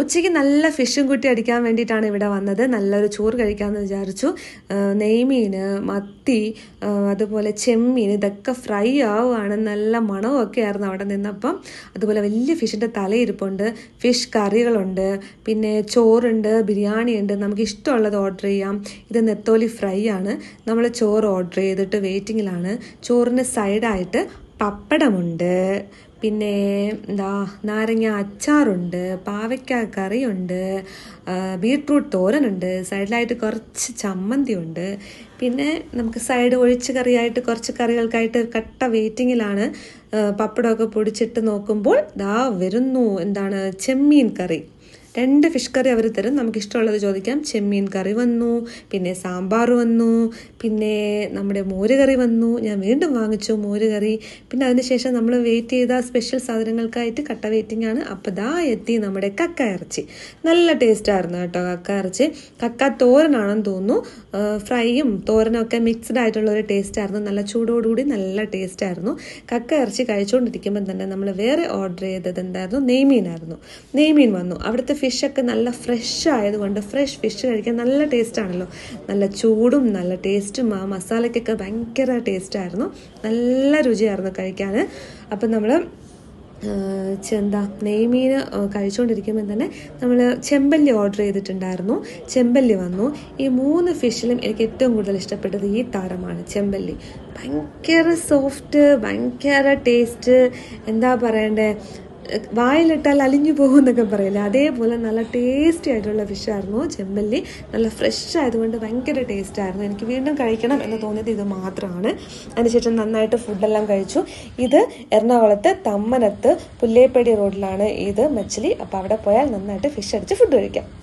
ഉച്ചയ്ക്ക് നല്ല ഫിഷും കുട്ടി അടിക്കാൻ വേണ്ടിയിട്ടാണ് ഇവിടെ വന്നത് നല്ലൊരു ചോറ് കഴിക്കാമെന്ന് വിചാരിച്ചു നെയ്മീൻ മത്തി അതുപോലെ ചെമ്മീൻ ഇതൊക്കെ ഫ്രൈ ആവുകയാണ് നല്ല മണമൊക്കെ ആയിരുന്നു അവിടെ നിന്നപ്പം അതുപോലെ വലിയ ഫിഷിൻ്റെ തലയിരിപ്പുണ്ട് ഫിഷ് കറികളുണ്ട് പിന്നെ ചോറുണ്ട് ബിരിയാണി ഉണ്ട് നമുക്ക് ഇഷ്ടമുള്ളത് ഓർഡർ ചെയ്യാം ഇത് നെത്തോലി ഫ്രൈ ആണ് നമ്മൾ ചോറ് ഓർഡർ ചെയ്തിട്ട് വെയിറ്റിങ്ങിലാണ് ചോറിന് സൈഡായിട്ട് പപ്പടമുണ്ട് പിന്നെ എന്താ നാരങ്ങ അച്ചാറുണ്ട് പാവയ്ക്ക കറിയുണ്ട് ബീട്രൂട്ട് തോരനുണ്ട് സൈഡിലായിട്ട് കുറച്ച് ചമ്മന്തി ഉണ്ട് പിന്നെ നമുക്ക് സൈഡ് ഒഴിച്ച് കറിയായിട്ട് കുറച്ച് കറികൾക്കായിട്ട് കട്ട വെയിറ്റിങ്ങിലാണ് പപ്പടമൊക്കെ പൊടിച്ചിട്ട് നോക്കുമ്പോൾ ദാ വരുന്നു എന്താണ് ചെമ്മീൻ കറി രണ്ട് ഫിഷ് കറി അവർ തരും നമുക്ക് ഇഷ്ടമുള്ളത് ചോദിക്കാം ചെമ്മീൻ കറി വന്നു പിന്നെ സാമ്പാർ വന്നു പിന്നെ നമ്മുടെ മോര് കറി വന്നു ഞാൻ വീണ്ടും വാങ്ങിച്ചു മോര് കറി പിന്നെ അതിനുശേഷം നമ്മൾ വെയിറ്റ് ചെയ്ത സ്പെഷ്യൽ സാധനങ്ങൾക്കായിട്ട് കട്ട വെയിറ്റിംഗ് ആണ് അപ്പോൾ ദാ എത്തി നമ്മുടെ കക്ക ഇറച്ചി നല്ല ടേസ്റ്റായിരുന്നു കേട്ടോ കക്ക ഇറച്ചി കക്ക തോരനാണെന്ന് തോന്നുന്നു ഫ്രൈയും തോരനൊക്കെ മിക്സ്ഡ് ആയിട്ടുള്ള ഒരു ടേസ്റ്റ് ആയിരുന്നു നല്ല ചൂടോടുകൂടി നല്ല ടേസ്റ്റ് ആയിരുന്നു കക്ക ഇറച്ചി കഴിച്ചുകൊണ്ടിരിക്കുമ്പോൾ തന്നെ നമ്മൾ വേറെ ഓർഡർ ചെയ്തത് എന്തായിരുന്നു നെയ്മീനായിരുന്നു നെയ്മീൻ വന്നു അവിടുത്തെ ഫിഷൊക്കെ നല്ല ഫ്രഷ് ആയതുകൊണ്ട് ഫ്രഷ് ഫിഷ് കഴിക്കാൻ നല്ല ടേസ്റ്റ് ആണല്ലോ നല്ല ചൂടും നല്ല ടേസ്റ്റും ആ മസാലയ്ക്കൊക്കെ ഭയങ്കര ടേസ്റ്റായിരുന്നു നല്ല രുചിയായിരുന്നു കഴിക്കാൻ അപ്പം നമ്മൾ എന്താ നെയ്മീൻ കഴിച്ചുകൊണ്ടിരിക്കുമ്പോൾ തന്നെ നമ്മൾ ചെമ്പല്ലി ഓർഡർ ചെയ്തിട്ടുണ്ടായിരുന്നു ചെമ്പല്ലി വന്നു ഈ മൂന്ന് ഫിഷിലും എനിക്ക് ഏറ്റവും കൂടുതൽ ഇഷ്ടപ്പെട്ടത് ഈ താരമാണ് ചെമ്പല്ലി ഭയങ്കര സോഫ്റ്റ് ഭയങ്കര ടേസ്റ്റ് എന്താ പറയണ്ടേ വായിലിട്ടാൽ അലിഞ്ഞു പോകും എന്നൊക്കെ പറയില്ല അതേപോലെ നല്ല ടേസ്റ്റി ആയിട്ടുള്ള ഫിഷായിരുന്നു ചെമ്മല്ലി നല്ല ഫ്രഷ് ആയതുകൊണ്ട് ഭയങ്കര ടേസ്റ്റ് ആയിരുന്നു എനിക്ക് വീണ്ടും കഴിക്കണം എന്ന് തോന്നിയത് ഇത് മാത്രമാണ് അതിനുശേഷം നന്നായിട്ട് ഫുഡെല്ലാം കഴിച്ചു ഇത് എറണാകുളത്ത് തമ്മനത്ത് പുല്ലേപ്പടി റോഡിലാണ് ഇത് മച്ചിലി അപ്പോൾ അവിടെ പോയാൽ നന്നായിട്ട് ഫിഷ് അടിച്ച് ഫുഡ് കഴിക്കാം